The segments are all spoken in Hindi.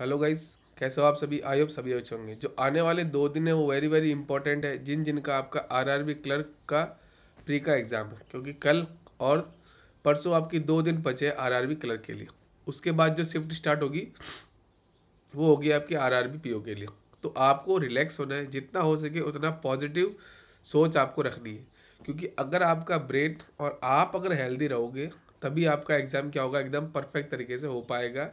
हेलो गाइस कैसे हो आप सभी आई होप सभी अच्छे होंगे जो आने वाले दो दिन है वो वेरी वेरी इंपॉर्टेंट है जिन जिनका आपका आरआरबी क्लर्क का प्री का एग्ज़ाम है क्योंकि कल और परसों आपकी दो दिन बचे आरआरबी क्लर्क के लिए उसके बाद जो शिफ्ट स्टार्ट होगी वो होगी आपकी आर पीओ के लिए तो आपको रिलैक्स होना है जितना हो सके उतना पॉजिटिव सोच आपको रखनी है क्योंकि अगर आपका ब्रेन और आप अगर हेल्दी रहोगे तभी आपका एग्ज़ाम क्या होगा एकदम परफेक्ट तरीके से हो पाएगा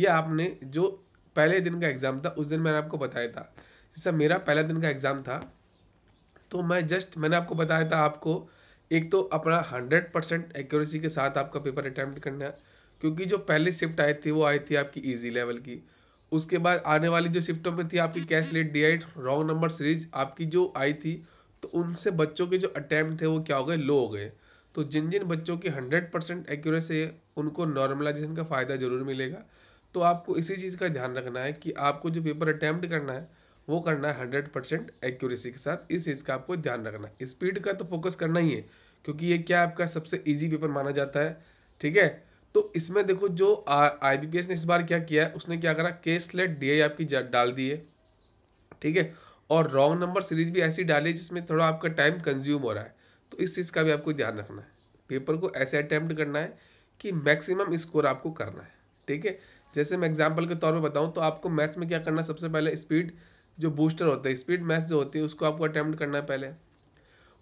ये आपने जो पहले दिन का एग्ज़ाम था उस दिन मैंने आपको बताया था जैसा मेरा पहला दिन का एग्ज़ाम था तो मैं जस्ट मैंने आपको बताया था आपको एक तो अपना हंड्रेड परसेंट एक्यूरेसी के साथ आपका पेपर अटैम्प्ट करना है क्योंकि जो पहले शिफ्ट आई थी वो आई थी आपकी ईजी लेवल की उसके बाद आने वाली जो शिफ्टों में थी आपकी कैश लेट डी आइट रॉन्ग नंबर सीरीज आपकी जो आई थी तो उनसे बच्चों के जो अटैम्प्ट थे वो क्या हो गए लो हो गए तो जिन जिन बच्चों की हंड्रेड परसेंट एक्यूरेसी है उनको नॉर्मलाइजेशन का फ़ायदा ज़रूर मिलेगा तो आपको इसी चीज़ का ध्यान रखना है कि आपको जो पेपर अटैम्प्ट करना है वो करना है हंड्रेड परसेंट एक्यूरेसी के साथ इस चीज़ का आपको ध्यान रखना है स्पीड का तो फोकस करना ही है क्योंकि ये क्या आपका सबसे ईजी पेपर माना जाता है ठीक है तो इसमें देखो जो आई बी पी एस ने इस बार क्या किया है उसने क्या करा लेट डी आई आपकी डाल दी है ठीक है और रॉन्ग नंबर सीरीज भी ऐसी डाली जिसमें थोड़ा आपका टाइम कंज्यूम हो रहा है तो इस चीज़ का भी आपको ध्यान रखना है पेपर को ऐसे अटैम्प्ट करना है कि मैक्सिमम स्कोर आपको करना है ठीक है जैसे मैं एग्जाम्पल के तौर पर बताऊँ तो आपको मैथ्स में क्या करना सबसे पहले स्पीड जो बूस्टर होता है स्पीड मैथ्स जो होती है उसको आपको अटैम्प्ट करना है पहले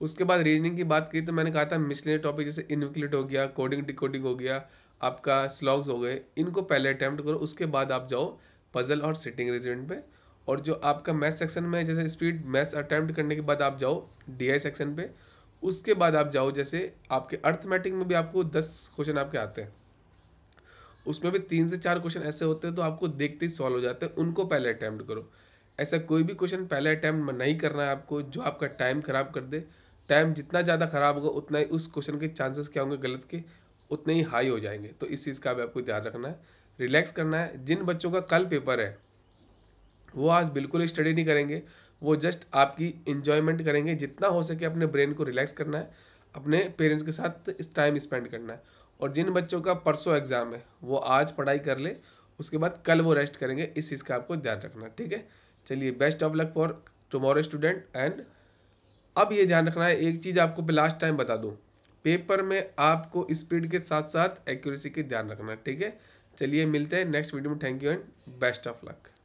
उसके बाद रीजनिंग की बात की तो मैंने कहा था मिसले टॉपिक जैसे इनविकलेट हो गया कोडिंग डिकोडिंग हो गया आपका स्लॉग्स हो गए इनको पहले अटैम्प्ट करो उसके बाद आप जाओ पजल और सिटिंग रिजेंट पे और जो आपका मैथ सेक्शन में जैसे स्पीड मैथ्स अटैम्प्ट करने के बाद आप जाओ डी सेक्शन पे उसके बाद आप जाओ जैसे आपके अर्थमेटिक में भी आपको दस क्वेश्चन आपके आते हैं उसमें भी तीन से चार क्वेश्चन ऐसे होते हैं तो आपको देखते ही सॉल्व हो जाते हैं उनको पहले अटैम्प्ट करो ऐसा कोई भी क्वेश्चन पहले अटैम्प्ट नहीं करना है आपको जो आपका टाइम ख़राब कर दे टाइम जितना ज़्यादा ख़राब होगा उतना ही उस क्वेश्चन के चांसेस क्या होंगे गलत के उतने ही हाई हो जाएंगे तो इस चीज़ का भी आपको ध्यान रखना है रिलैक्स करना है जिन बच्चों का कल पेपर है वो आज बिल्कुल स्टडी नहीं करेंगे वो जस्ट आपकी इंजॉयमेंट करेंगे जितना हो सके अपने ब्रेन को रिलैक्स करना है अपने पेरेंट्स के साथ इस टाइम स्पेंड करना है और जिन बच्चों का परसों एग्ज़ाम है वो आज पढ़ाई कर ले उसके बाद कल वो रेस्ट करेंगे इस चीज़ का आपको ध्यान रखना ठीक है चलिए best of luck for tomorrow student and अब ये ध्यान रखना है एक चीज़ आपको लास्ट टाइम बता दूँ पेपर में आपको स्पीड के साथ साथ एक्यूरेसी के ध्यान रखना ठीक है चलिए मिलते हैं नेक्स्ट वीडियो में thank you and best of luck